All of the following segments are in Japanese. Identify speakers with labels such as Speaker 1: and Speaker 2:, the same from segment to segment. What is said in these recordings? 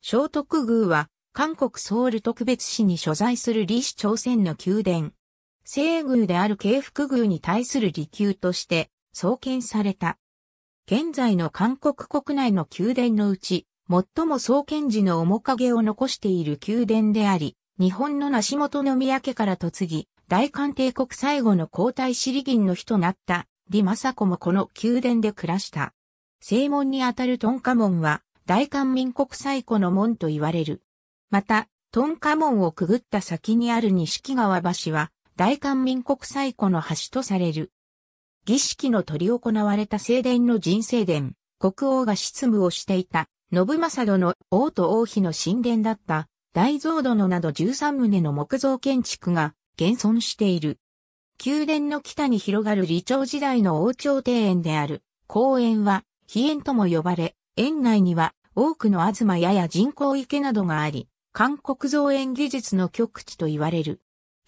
Speaker 1: 聖徳宮は、韓国ソウル特別市に所在する李氏朝鮮の宮殿。西宮である慶福宮に対する離宮として創建された。現在の韓国国内の宮殿のうち、最も創建時の面影を残している宮殿であり、日本の梨本宮家から嫁ぎ、大韓帝国最後の皇太子李銀の日となった李政子もこの宮殿で暮らした。正門にあたるトンカ門は、大韓民国最古の門と言われる。また、トンカ門をくぐった先にある錦川橋は、大韓民国最古の橋とされる。儀式の取り行われた正殿の人生殿、国王が執務をしていた、信政殿、王と王妃の神殿だった、大蔵殿など13棟の木造建築が現存している。宮殿の北に広がる理朝時代の王朝庭園である、公園は、飛園とも呼ばれ、園内には多くの東屋や人工池などがあり、韓国造園技術の極地と言われる。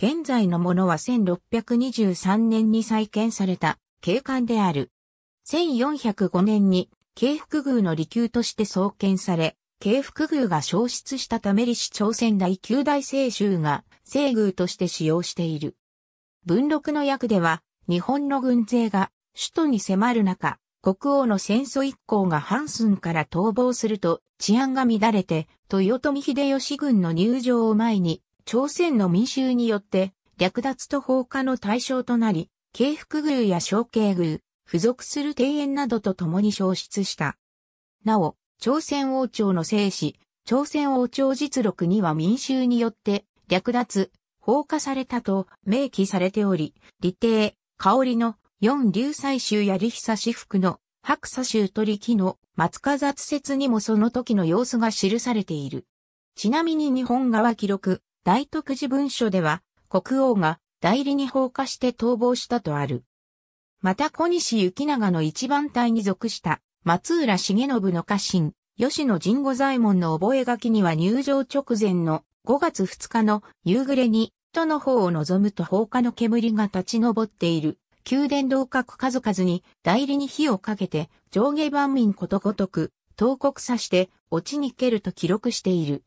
Speaker 1: 現在のものは1623年に再建された景観である。1405年に京福宮の離宮として創建され、京福宮が消失したため李氏朝鮮大九大聖州が聖宮として使用している。文禄の役では日本の軍勢が首都に迫る中、国王の戦争一行がハンスンから逃亡すると治安が乱れて、豊臣秀吉軍の入場を前に、朝鮮の民衆によって略奪と放火の対象となり、慶福宮や小慶宮、付属する庭園などと共に消失した。なお、朝鮮王朝の生死、朝鮮王朝実録には民衆によって略奪、放火されたと明記されており、理定、香りの四流祭集やり久し服の白砂衆取木の松風雑説にもその時の様子が記されている。ちなみに日本側記録、大徳寺文書では、国王が代理に放火して逃亡したとある。また小西行長の一番隊に属した松浦重信の家臣、吉野神五左衛門の覚書には入場直前の5月2日の夕暮れに、都の方を望むと放火の煙が立ち上っている宮殿同格数々に代理に火をかけて上下万民ことごとく、投国さして落ちに蹴ると記録している。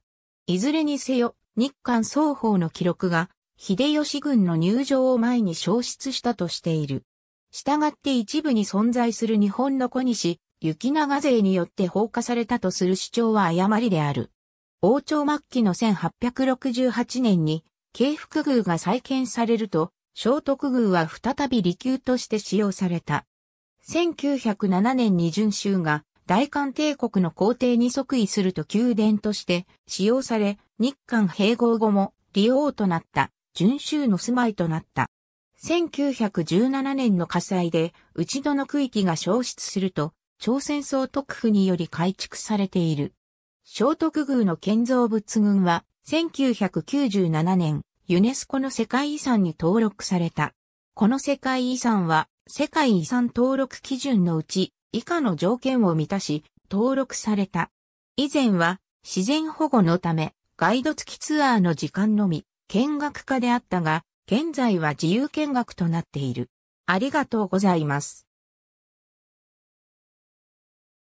Speaker 1: いずれにせよ、日韓双方の記録が、秀吉軍の入場を前に消失したとしている。従って一部に存在する日本の小西、雪長勢によって放火されたとする主張は誤りである。王朝末期の1868年に、慶福宮が再建されると、聖徳宮は再び離宮として使用された。1907年に準州が大韓帝国の皇帝に即位すると宮殿として使用され、日韓併合後も利用となった準州の住まいとなった。1917年の火災で内戸の区域が消失すると、朝鮮総督府により改築されている。聖徳宮の建造物群は1997年ユネスコの世界遺産に登録された。この世界遺産は、世界遺産登録基準のうち、以下の条件を満たし、登録された。以前は、自然保護のため、ガイド付きツアーの時間のみ、見学家であったが、現在は自由見学となっている。ありがとうございます。